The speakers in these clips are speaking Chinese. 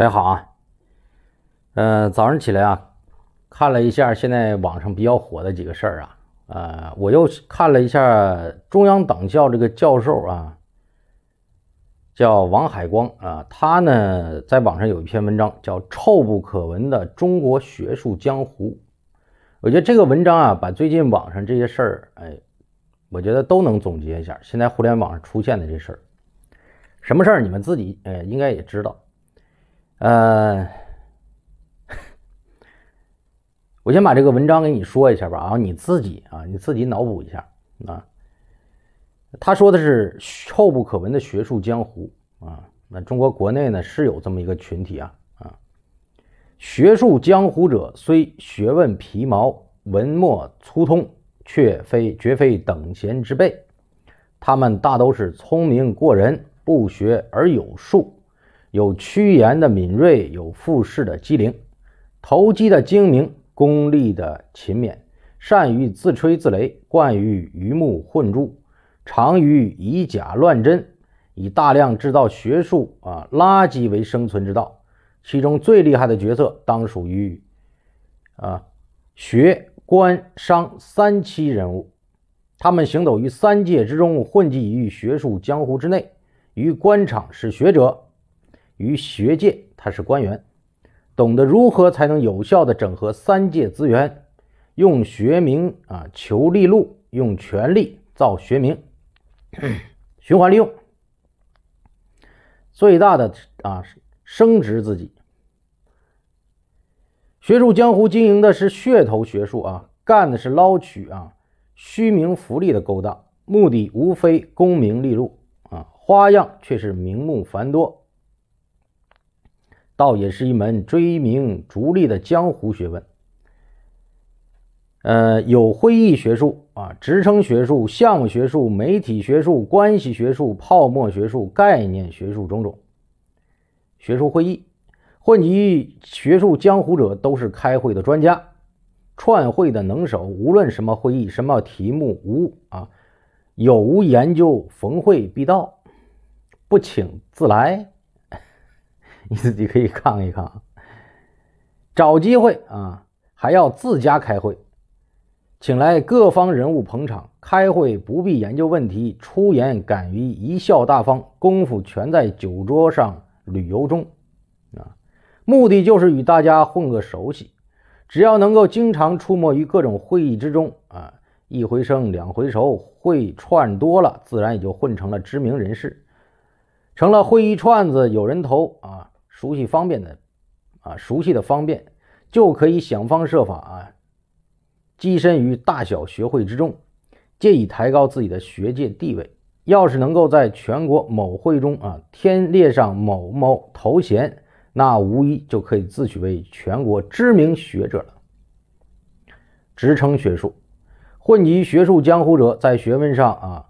大家好啊，呃，早上起来啊，看了一下现在网上比较火的几个事儿啊，呃，我又看了一下中央党校这个教授啊，叫王海光啊，他呢在网上有一篇文章叫《臭不可闻的中国学术江湖》，我觉得这个文章啊，把最近网上这些事儿，哎，我觉得都能总结一下。现在互联网上出现的这事儿，什么事儿你们自己呃应该也知道。呃，我先把这个文章给你说一下吧，啊，你自己啊，你自己脑补一下啊。他说的是臭不可闻的学术江湖啊，那中国国内呢是有这么一个群体啊啊，学术江湖者虽学问皮毛，文墨粗通，却非绝非等闲之辈。他们大都是聪明过人，不学而有术。有趋炎的敏锐，有复势的机灵，投机的精明，功利的勤勉，善于自吹自擂，惯于鱼目混珠，常于以假乱真，以大量制造学术啊垃圾为生存之道。其中最厉害的角色当属于啊学官商三期人物，他们行走于三界之中，混迹于学术江湖之内，于官场是学者。于学界，他是官员，懂得如何才能有效的整合三界资源，用学名啊求利禄，用权力造学名，循环利用，最大的啊升值自己。学术江湖经营的是噱头学术啊，干的是捞取啊虚名浮利的勾当，目的无非功名利禄啊，花样却是名目繁多。倒也是一门追名逐利的江湖学问，呃，有会议学术啊，职称学术、项目学术、媒体学术、关系学术、泡沫学术、概念学术种种。学术会议，混迹学术江湖者都是开会的专家，串会的能手。无论什么会议，什么题目，无啊，有无研究，逢会必到，不请自来。你自己可以看一看啊，找机会啊，还要自家开会，请来各方人物捧场。开会不必研究问题，出言敢于一笑大方，功夫全在酒桌上旅游中啊。目的就是与大家混个熟悉，只要能够经常出没于各种会议之中啊，一回生两回熟，会串多了，自然也就混成了知名人士，成了会议串子，有人头啊。熟悉方便的，啊，熟悉的方便，就可以想方设法啊，跻身于大小学会之中，借以抬高自己的学界地位。要是能够在全国某会中啊，添列上某某头衔，那无疑就可以自诩为全国知名学者了。职称学术，混迹学术江湖者，在学问上啊，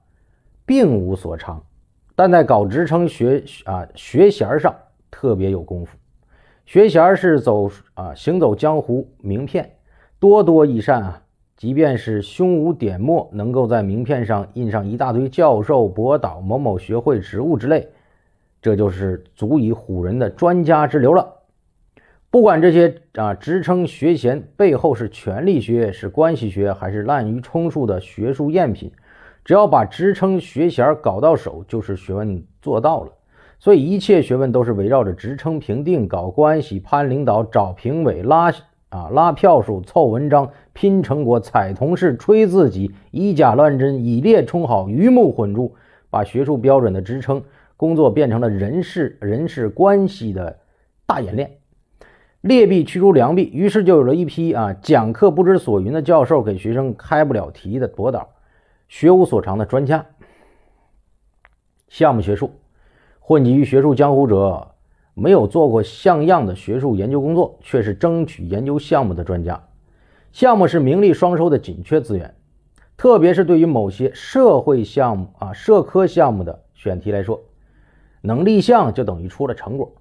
并无所长，但在搞职称学啊学衔上。特别有功夫，学衔是走啊，行走江湖名片，多多益善啊。即便是胸无点墨，能够在名片上印上一大堆教授、博导、某某学会职务之类，这就是足以唬人的专家之流了。不管这些啊，职称学衔背后是权力学、是关系学，还是滥竽充数的学术赝品，只要把职称学衔搞到手，就是学问做到了。所以，一切学问都是围绕着职称评定搞关系、攀领导、找评委、拉啊拉票数、凑文章、拼成果、踩同事、吹自己，以假乱真，以劣充好，鱼目混珠，把学术标准的职称工作变成了人事人事关系的大演练。劣币驱逐良币，于是就有了一批啊讲课不知所云的教授，给学生开不了题的博导，学无所长的专家，项目学术。混迹于学术江湖者，没有做过像样的学术研究工作，却是争取研究项目的专家。项目是名利双收的紧缺资源，特别是对于某些社会项目啊、社科项目的选题来说，能立项就等于出了成果。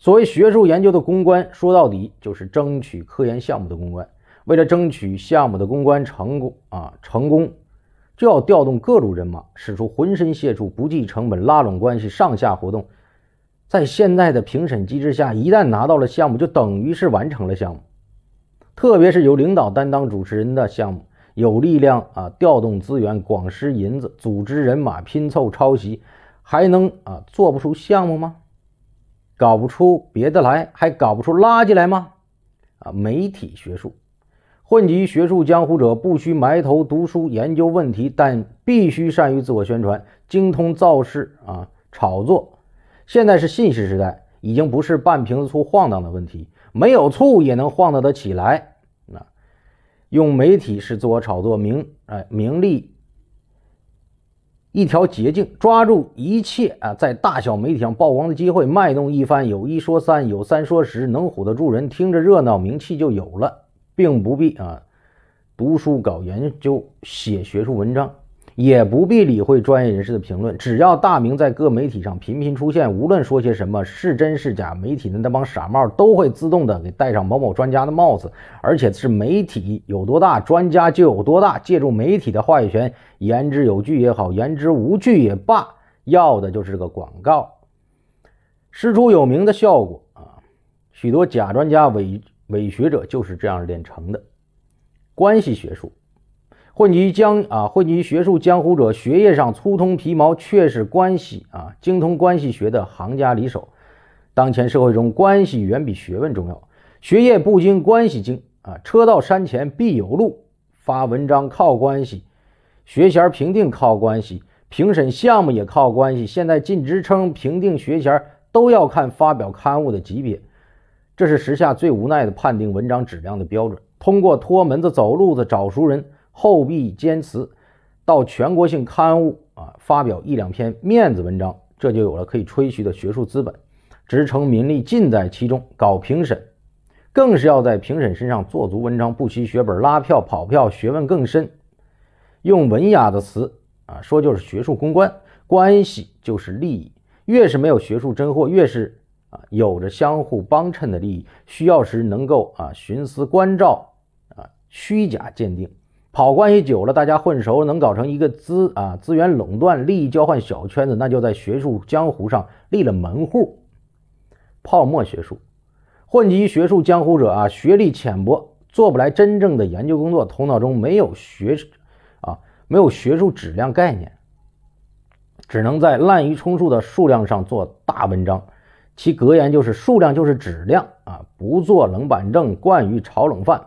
所谓学术研究的公关，说到底就是争取科研项目的公关。为了争取项目的公关成功啊，成功。就要调动各路人马，使出浑身解数，不计成本，拉拢关系，上下活动。在现在的评审机制下，一旦拿到了项目，就等于是完成了项目。特别是由领导担当主持人的项目，有力量啊，调动资源，广施银子，组织人马拼凑抄袭，还能啊做不出项目吗？搞不出别的来，还搞不出垃圾来吗？啊，媒体学术。混迹学术江湖者，不需埋头读书研究问题，但必须善于自我宣传，精通造势啊炒作。现在是信息时代，已经不是半瓶子醋晃荡的问题，没有醋也能晃荡得起来。啊，用媒体是自我炒作名哎名利一条捷径，抓住一切啊在大小媒体上曝光的机会，卖弄一番，有一说三，有三说十，能唬得住人，听着热闹，名气就有了。并不必啊，读书搞研究、写学术文章，也不必理会专业人士的评论。只要大明在各媒体上频频出现，无论说些什么是真是假，媒体的那帮傻帽都会自动的给戴上某某专家的帽子。而且是媒体有多大，专家就有多大。借助媒体的话语权，言之有据也好，言之无据也罢，要的就是这个广告，师出有名的效果啊。许多假专家伪。伪学者就是这样炼成的。关系学术，混迹江啊，混迹学术江湖者，学业上粗通皮毛，却是关系啊，精通关系学的行家里手。当前社会中，关系远比学问重要。学业不精，关系精啊。车到山前必有路，发文章靠关系，学衔评定靠关系，评审项目也靠关系。现在进职称、评定学前都要看发表刊物的级别。这是时下最无奈的判定文章质量的标准。通过托门子走路子找熟人厚壁坚辞，到全国性刊物啊发表一两篇面子文章，这就有了可以吹嘘的学术资本，职称名利尽在其中。搞评审更是要在评审身上做足文章，不惜血本拉票跑票。学问更深，用文雅的词啊说就是学术公关，关系就是利益。越是没有学术真货，越是。啊，有着相互帮衬的利益，需要时能够啊徇私关照，啊虚假鉴定，跑关系久了，大家混熟，能搞成一个资啊资源垄断、利益交换小圈子，那就在学术江湖上立了门户。泡沫学术，混迹学术江湖者啊，学历浅薄，做不来真正的研究工作，头脑中没有学，啊没有学术质量概念，只能在滥竽充数的数量上做大文章。其格言就是“数量就是质量”啊，不做冷板凳，惯于炒冷饭，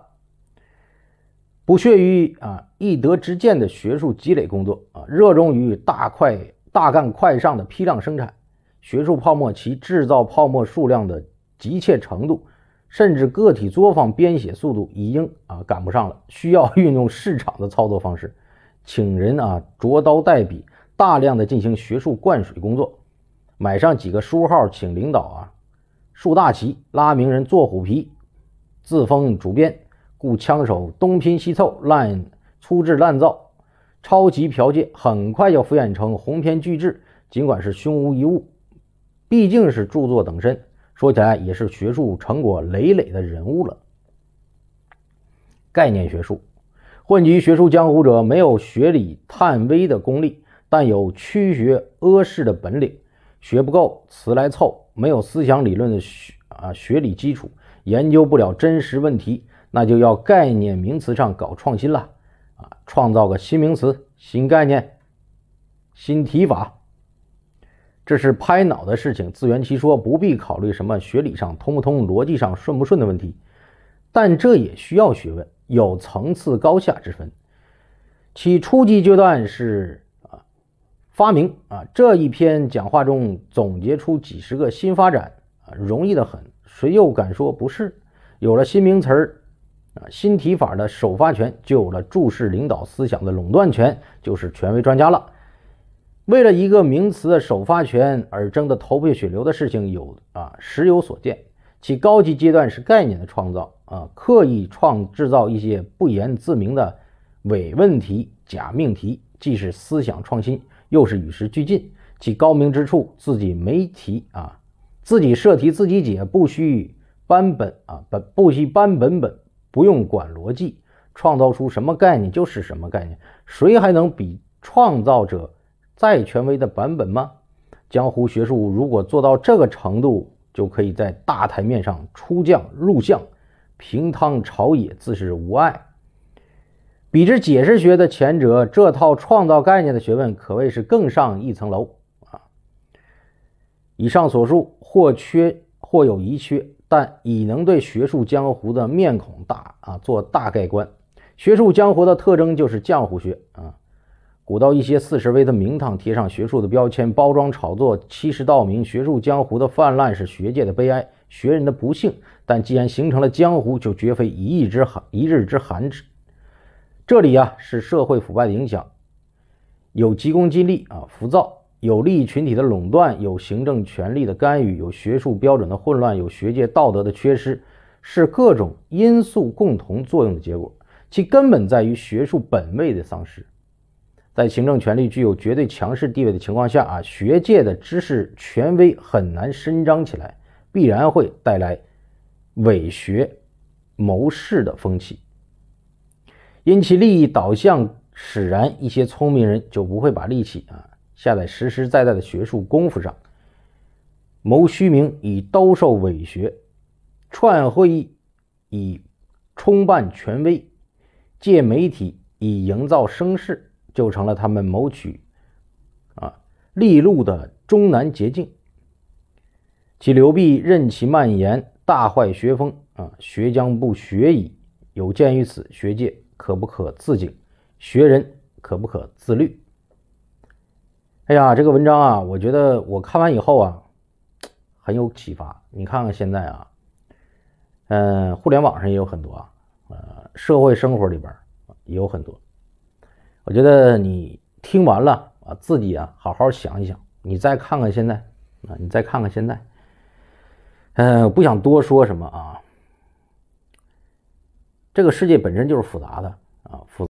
不屑于啊一德之见的学术积累工作啊，热衷于大快大干快上的批量生产。学术泡沫其制造泡沫数量的急切程度，甚至个体作坊编写速度已经啊赶不上了，需要运用市场的操作方式，请人啊着刀代笔，大量的进行学术灌水工作。买上几个书号，请领导啊，竖大旗，拉名人做虎皮，自封主编，雇枪手东拼西凑，烂粗制滥造，超级剽窃，很快就敷衍成鸿篇巨制。尽管是胸无一物，毕竟是著作等身，说起来也是学术成果累累的人物了。概念学术，混迹学术江湖者，没有学理探微的功力，但有曲学阿世的本领。学不够，词来凑；没有思想理论的学啊学理基础，研究不了真实问题，那就要概念名词上搞创新了啊！创造个新名词、新概念、新提法，这是拍脑的事情，自圆其说，不必考虑什么学理上通不通、逻辑上顺不顺的问题。但这也需要学问，有层次高下之分。其初级阶段是。发明啊，这一篇讲话中总结出几十个新发展啊，容易的很。谁又敢说不是？有了新名词儿啊，新提法的首发权就有了，注释领导思想的垄断权就是权威专家了。为了一个名词的首发权而争得头破血流的事情有啊，时有所见。其高级阶段是概念的创造啊，刻意创制造一些不言自明的伪问题、假命题，既是思想创新。又是与时俱进，其高明之处，自己没提啊，自己设题自己解，不需搬本啊，本不需搬本本不用管逻辑，创造出什么概念就是什么概念，谁还能比创造者再权威的版本吗？江湖学术如果做到这个程度，就可以在大台面上出将入相，平汤朝野自是无碍。比之解释学的前者，这套创造概念的学问可谓是更上一层楼啊！以上所述或缺或有遗缺，但已能对学术江湖的面孔大啊做大概观。学术江湖的特征就是江湖学啊，鼓捣一些似是微非的名堂，贴上学术的标签，包装炒作，欺世盗名。学术江湖的泛滥是学界的悲哀，学人的不幸。但既然形成了江湖，就绝非一日之寒，一日之寒之。这里啊是社会腐败的影响，有急功近利啊、浮躁，有利益群体的垄断，有行政权力的干预，有学术标准的混乱，有学界道德的缺失，是各种因素共同作用的结果。其根本在于学术本位的丧失。在行政权力具有绝对强势地位的情况下啊，学界的知识权威很难伸张起来，必然会带来伪学谋士的风气。因其利益导向使然，一些聪明人就不会把力气啊下在实实在在的学术功夫上，谋虚名以兜售伪学，串会议以充办权威，借媒体以营造声势，就成了他们谋取啊利禄的终南捷径。其流弊任其蔓延，大坏学风啊，学将不学矣。有鉴于此，学界。可不可自警？学人可不可自律？哎呀，这个文章啊，我觉得我看完以后啊，很有启发。你看看现在啊，嗯，互联网上也有很多啊，呃，社会生活里边也有很多。我觉得你听完了啊，自己啊，好好想一想。你再看看现在啊，你再看看现在。嗯，不想多说什么啊。这个世界本身就是复杂的啊，复。